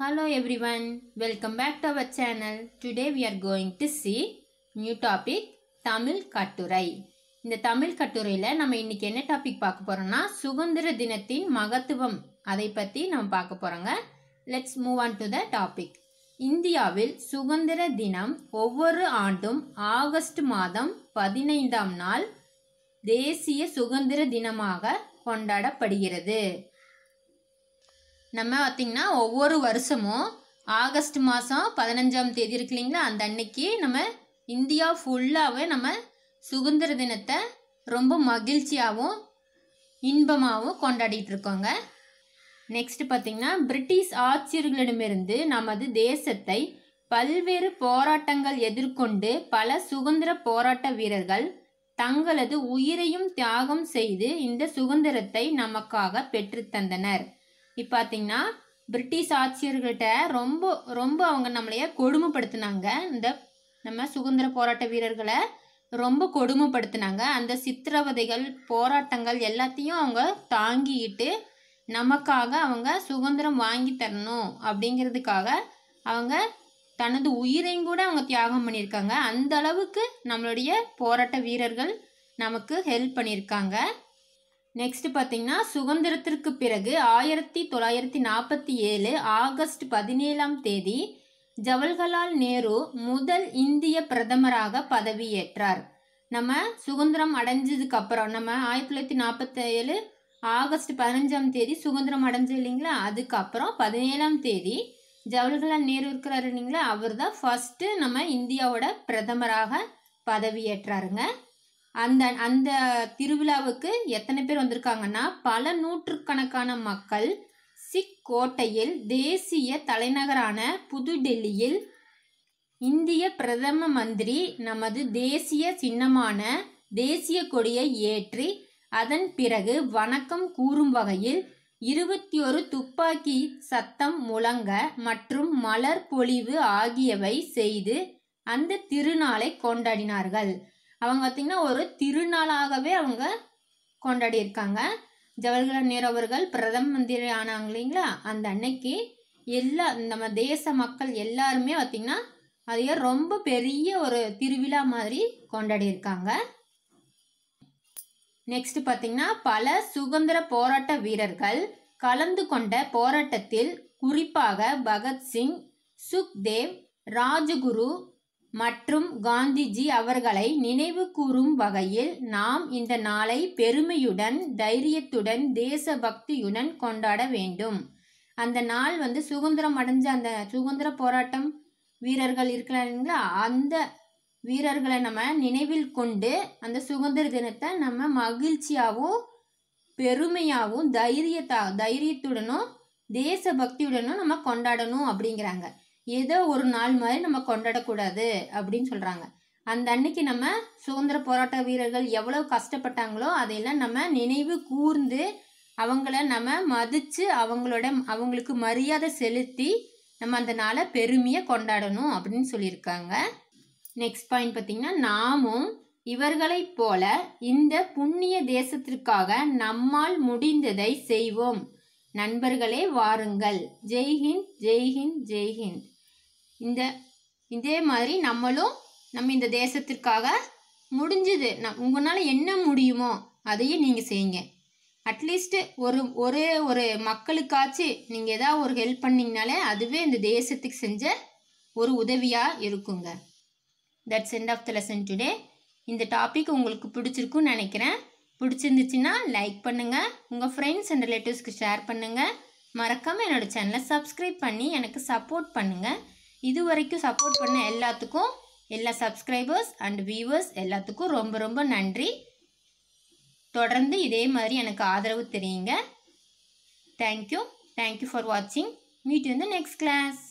Hello everyone, welcome back to our channel. Today we are going to see new topic Tamil கட்டுரை இந்த தமிழ் கட்டுரையில் நம்ம இன்னைக்கு என்ன டாபிக் பார்க்க போகிறோம்னா சுதந்திர தினத்தின் மகத்துவம் அதை பற்றி நம்ம பார்க்க போகிறோங்க let's move on to the topic இந்தியாவில் சுதந்திர தினம் ஒவ்வொரு ஆண்டும் ஆகஸ்ட் மாதம் பதினைந்தாம் நாள் தேசிய சுதந்திர தினமாக கொண்டாடப்படுகிறது நம்ம பார்த்திங்கன்னா ஒவ்வொரு வருஷமும் ஆகஸ்ட் மாதம் பதினஞ்சாம் தேதி இருக்கு இல்லைங்களா அந்த அன்னைக்கு நம்ம இந்தியா ஃபுல்லாகவே நம்ம சுதந்திர தினத்தை ரொம்ப மகிழ்ச்சியாகவும் இன்பமாகவும் கொண்டாடிட்டு இருக்கோங்க நெக்ஸ்ட் பார்த்திங்கன்னா பிரிட்டிஷ் ஆட்சியர்களிடமிருந்து நமது தேசத்தை பல்வேறு போராட்டங்கள் எதிர்கொண்டு பல சுதந்திர போராட்ட வீரர்கள் தங்களது உயிரையும் தியாகம் செய்து இந்த சுதந்திரத்தை நமக்காக பெற்றுத்தந்தனர் இப்போ பிரிட்டிஷ் ஆட்சியர்கிட்ட ரொம்ப ரொம்ப அவங்க நம்மளைய கொடுமைப்படுத்தினாங்க இந்த நம்ம சுதந்திர போராட்ட வீரர்களை ரொம்ப கொடுமைப்படுத்தினாங்க அந்த சித்திரவதைகள் போராட்டங்கள் எல்லாத்தையும் அவங்க தாங்கிக்கிட்டு நமக்காக அவங்க சுதந்திரம் வாங்கி தரணும் அப்படிங்கிறதுக்காக அவங்க தனது உயிரையும் கூட அவங்க தியாகம் பண்ணியிருக்காங்க அந்த அளவுக்கு நம்மளுடைய போராட்ட வீரர்கள் நமக்கு ஹெல்ப் பண்ணியிருக்காங்க நெக்ஸ்ட்டு பார்த்தீங்கன்னா சுதந்திரத்திற்கு பிறகு ஆயிரத்தி தொள்ளாயிரத்தி நாற்பத்தி ஏழு ஆகஸ்ட் பதினேழாம் தேதி ஜவஹர்லால் நேரு முதல் இந்திய பிரதமராக பதவியேற்றார் நம்ம சுதந்திரம் அடைஞ்சதுக்கு அப்புறம் நம்ம ஆயிரத்தி தொள்ளாயிரத்தி நாற்பத்தி ஏழு ஆகஸ்ட் பதினஞ்சாம் தேதி சுதந்திரம் அடைஞ்சு இல்லைங்களா அதுக்கப்புறம் பதினேழாம் தேதி ஜவஹர்லால் நேரு இருக்கிறாரு இல்லைங்களா அவர் தான் ஃபஸ்ட்டு நம்ம இந்தியாவோட பிரதமராக பதவியேற்றாருங்க அந்த அந்த திருவிழாவுக்கு எத்தனை பேர் வந்திருக்காங்கன்னா பல நூற்றுக்கணக்கான மக்கள் சிக் கோட்டையில் தேசிய தலைநகரான புதுடெல்லியில் இந்திய பிரதம மந்திரி நமது தேசிய சின்னமான தேசிய கொடியை ஏற்றி அதன் பிறகு வணக்கம் கூறும் வகையில் இருபத்தி ஒரு துப்பாக்கி சத்தம் முழங்க மற்றும் மலர் பொழிவு ஆகியவை செய்து அந்த திருநாளை கொண்டாடினார்கள் அவங்க பார்த்திங்கன்னா ஒரு திருநாளாகவே அவங்க கொண்டாடி இருக்காங்க ஜவஹர்லால் நேரு அவர்கள் பிரதம மந்திரி ஆனாங்க இல்லைங்களா அந்த அன்னைக்கு எல்லா நம்ம தேச மக்கள் எல்லாருமே பார்த்திங்கன்னா அதையே ரொம்ப பெரிய ஒரு திருவிழா மாதிரி கொண்டாடி இருக்காங்க நெக்ஸ்ட் பார்த்திங்கன்னா பல சுதந்திர போராட்ட வீரர்கள் கலந்து கொண்ட போராட்டத்தில் குறிப்பாக பகத்சிங் சுக்தேவ் ராஜகுரு மற்றும் காந்திஜி அவர்களை நினைவு கூறும் வகையில் நாம் இந்த நாளை பெருமையுடன் தைரியத்துடன் தேசபக்தியுடன் கொண்டாட வேண்டும் அந்த நாள் வந்து சுதந்திரம் அடைஞ்ச அந்த சுதந்திர போராட்டம் வீரர்கள் இருக்கிறாங்களா அந்த வீரர்களை நம்ம நினைவில் கொண்டு அந்த சுதந்திர தினத்தை நம்ம மகிழ்ச்சியாகவும் பெருமையாகவும் தைரியத்தா தைரியத்துடனும் தேசபக்தியுடனும் நம்ம கொண்டாடணும் அப்படிங்கிறாங்க ஏதோ ஒரு நாள் மாதிரி நம்ம கொண்டாடக்கூடாது அப்படின்னு சொல்கிறாங்க அந்த அன்னைக்கு நம்ம சுதந்திர போராட்ட வீரர்கள் எவ்வளோ கஷ்டப்பட்டாங்களோ அதையெல்லாம் நம்ம நினைவு கூர்ந்து அவங்கள நம்ம மதித்து அவங்களோட அவங்களுக்கு மரியாதை செலுத்தி நம்ம அந்த நாளை பெருமையை கொண்டாடணும் அப்படின்னு சொல்லியிருக்காங்க நெக்ஸ்ட் பாயிண்ட் பார்த்திங்கன்னா நாமும் இவர்களைப் போல இந்த புண்ணிய தேசத்திற்காக நம்மால் முடிந்ததை செய்வோம் நண்பர்களே வாருங்கள் ஜெய்ஹிந்த் ஜெய்ஹிந்த் ஜெய்ஹிந்த் இந்த இதே மாதிரி நம்மளும் நம்ம இந்த தேசத்திற்காக முடிஞ்சது நம் உங்களால் என்ன முடியுமோ அதையும் நீங்கள் செய்யுங்க அட்லீஸ்ட்டு ஒரு ஒரே ஒரு மக்களுக்காச்சு நீங்கள் ஏதாவது ஒரு ஹெல்ப் பண்ணிங்கனாலே அதுவே இந்த தேசத்துக்கு செஞ்ச ஒரு உதவியாக இருக்குங்க that's end of the lesson today இந்த டாபிக் உங்களுக்கு பிடிச்சிருக்குன்னு நினைக்கிறேன் பிடிச்சிருந்துச்சுன்னா லைக் பண்ணுங்கள் உங்கள் ஃப்ரெண்ட்ஸ் அண்ட் ரிலேட்டிவ்ஸ்க்கு ஷேர் பண்ணுங்கள் மறக்காமல் என்னோடய சேனலை சப்ஸ்கிரைப் பண்ணி எனக்கு சப்போர்ட் பண்ணுங்கள் இது வரைக்கும் சப்போர்ட் பண்ண எல்லாத்துக்கும் எல்லா சப்ஸ்கிரைபர்ஸ் அண்ட் வியூவர்ஸ் எல்லாத்துக்கும் ரொம்ப ரொம்ப நன்றி தொடர்ந்து இதே மாதிரி எனக்கு ஆதரவு தெரியுங்க தேங்க்யூ தேங்க்யூ ஃபார் வாட்சிங் மீட் வந்து நெக்ஸ்ட் கிளாஸ்